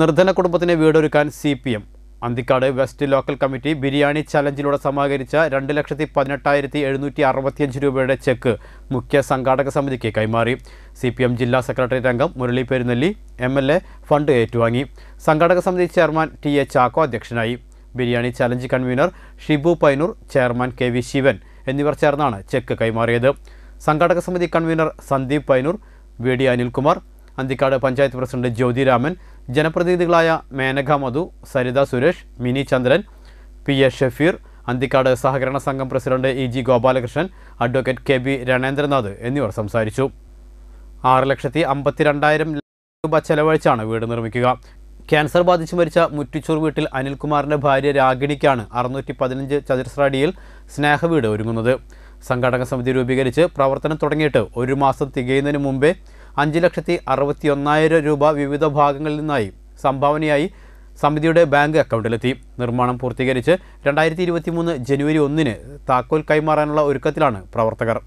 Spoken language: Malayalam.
നിർധന കുടുംബത്തിന് വീടൊരുക്കാൻ C P M Anthikad west local committee biryani ചലഞ്ചിലൂടെ സമാഹരിച്ച രണ്ട് ലക്ഷത്തി പതിനെട്ടായിരത്തി എഴുന്നൂറ്റി അറുപത്തിയഞ്ച് രൂപയുടെ ചെക്ക് മുഖ്യ സംഘാടക സമിതിക്ക് കൈമാറി സി പി എം ജില്ലാ സെക്രട്ടറി അംഗം Murali Perunnalli M L A fund ഏറ്റുവാങ്ങി സംഘാടക സമിതി ചെയർമാൻ ടി എ ചാക്കോ അധ്യക്ഷനായി biryani challenge convener Shibu Painur chairman K V Sivan എന്നിവർ ചേർന്നാണ് ചെക്ക് കൈമാറിയത് സംഘാടക സമിതി കൺവീനർ Sandeep Painur V D Anilkumar Anthikad panchayat president Jyothiraman ജനപ്രതിനിധികളായ മേനക മധു സരിത സുരേഷ് മിനി ചന്ദ്രൻ പി എസ് ഷഫീർ അന്തിക്കാട് സഹകരണ സംഘം president E G Gopalakrishnan advocate K B രണേന്ദ്രനാഥ് എന്നിവർ സംസാരിച്ചു ആറ് ലക്ഷത്തി അമ്പത്തിരണ്ടായിരം രൂപ ചെലവഴിച്ചാണ് വീട് നിർമ്മിക്കുക ക്യാൻസർ ബാധിച്ച് മരിച്ച മുറ്റിച്ചൂർ വീട്ടിൽ അനിൽകുമാറിൻ്റെ ഭാര്യ രാഗിണിക്കാണ് അറുന്നൂറ്റി പതിനഞ്ച് ചതുരശ്ര അടിയിൽ സ്നേഹവീട് ഒരുങ്ങുന്നത് സംഘാടക സമിതി രൂപീകരിച്ച് പ്രവർത്തനം തുടങ്ങിയിട്ട് ഒരു മാസം തികയുന്നതിന് മുമ്പേ അഞ്ച് ലക്ഷത്തി അറുപത്തി ഒന്നായിരം രൂപ വിവിധ ഭാഗങ്ങളിൽ നിന്നായി സംഭാവനയായി സമിതിയുടെ ബാങ്ക് അക്കൗണ്ടിലെത്തി നിർമ്മാണം പൂർത്തീകരിച്ച് രണ്ടായിരത്തി ഇരുപത്തിമൂന്ന് ജനുവരി ഒന്നിന് താക്കോൽ കൈമാറാനുള്ള ഒരുക്കത്തിലാണ് പ്രവർത്തകർ